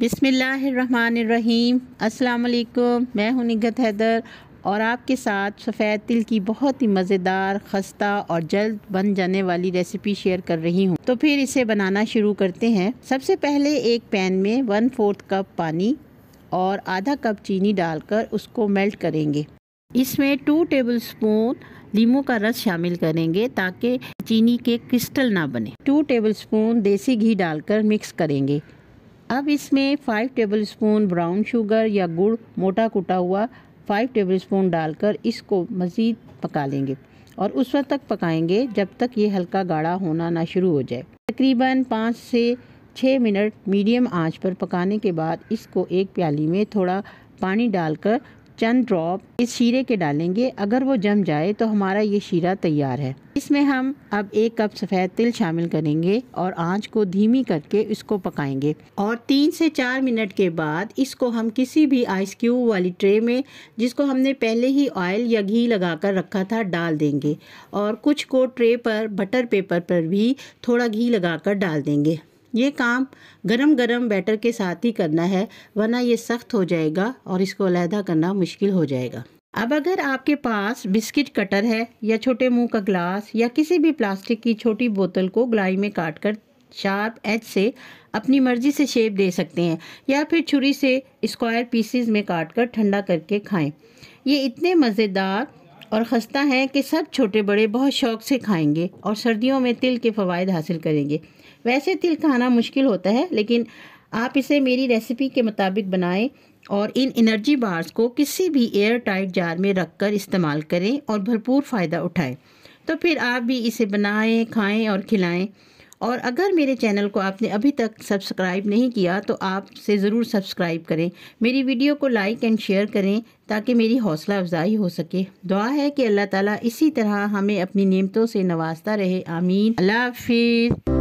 बिसमीम् अल्लाम मैं हूं निगत हैदर और आपके साथ सफ़ेद तिल की बहुत ही मज़ेदार खस्ता और जल्द बन जाने वाली रेसिपी शेयर कर रही हूँ तो फिर इसे बनाना शुरू करते हैं सबसे पहले एक पैन में वन फोर्थ कप पानी और आधा कप चीनी डालकर उसको मेल्ट करेंगे इसमें टू टेबल स्पून लीमू का रस शामिल करेंगे ताकि चीनी के क्रिस्टल ना बने टू टेबल स्पून देसी घी डालकर मिक्स करेंगे अब इसमें five tablespoon brown sugar या गुड़ मोटा कुटा हुआ फ़ाइव टेबल स्पून डालकर इसको मज़ीद पका लेंगे और उस वक्त तक पकाएंगे जब तक ये हल्का गाढ़ा होना ना शुरू हो जाए तकरीबन पाँच से छः मिनट मीडियम आंच पर पकाने के बाद इसको एक प्याली में थोड़ा पानी डालकर चंद ड्रॉप इस शीरे के डालेंगे अगर वो जम जाए तो हमारा ये शीरा तैयार है इसमें हम अब एक कप सफ़ेद तिल शामिल करेंगे और आंच को धीमी करके इसको पकाएंगे और तीन से चार मिनट के बाद इसको हम किसी भी आइस क्यूब वाली ट्रे में जिसको हमने पहले ही ऑयल या घी लगाकर रखा था डाल देंगे और कुछ को ट्रे पर बटर पेपर पर भी थोड़ा घी लगा डाल देंगे ये काम गरम गरम बैटर के साथ ही करना है वरना ये सख्त हो जाएगा और इसको अलहदा करना मुश्किल हो जाएगा अब अगर आपके पास बिस्किट कटर है या छोटे मुंह का ग्लास या किसी भी प्लास्टिक की छोटी बोतल को गलाई में काट कर शार्प एज से अपनी मर्ज़ी से शेप दे सकते हैं या फिर छुरी से स्क्वायर पीसीज में काट कर ठंडा करके खाएं ये इतने मज़ेदार और ख़स्ता हैं कि सब छोटे बड़े बहुत शौक से खाएंगे और सर्दियों में तिल के फ़वाद हासिल करेंगे वैसे तिल खाना मुश्किल होता है लेकिन आप इसे मेरी रेसिपी के मुताबिक बनाएं और इन एनर्जी बार्स को किसी भी एयर टाइट जार में रख कर इस्तेमाल करें और भरपूर फ़ायदा उठाएं तो फिर आप भी इसे बनाएं खाएं और खिलाएं और अगर मेरे चैनल को आपने अभी तक सब्सक्राइब नहीं किया तो आप से ज़रूर सब्सक्राइब करें मेरी वीडियो को लाइक एंड शेयर करें ताकि मेरी हौसला अफजाई हो सके दुआ है कि अल्लाह ताला इसी तरह हमें अपनी नियमतों से नवाजता रहे आमीन अल्लाह हाफिज़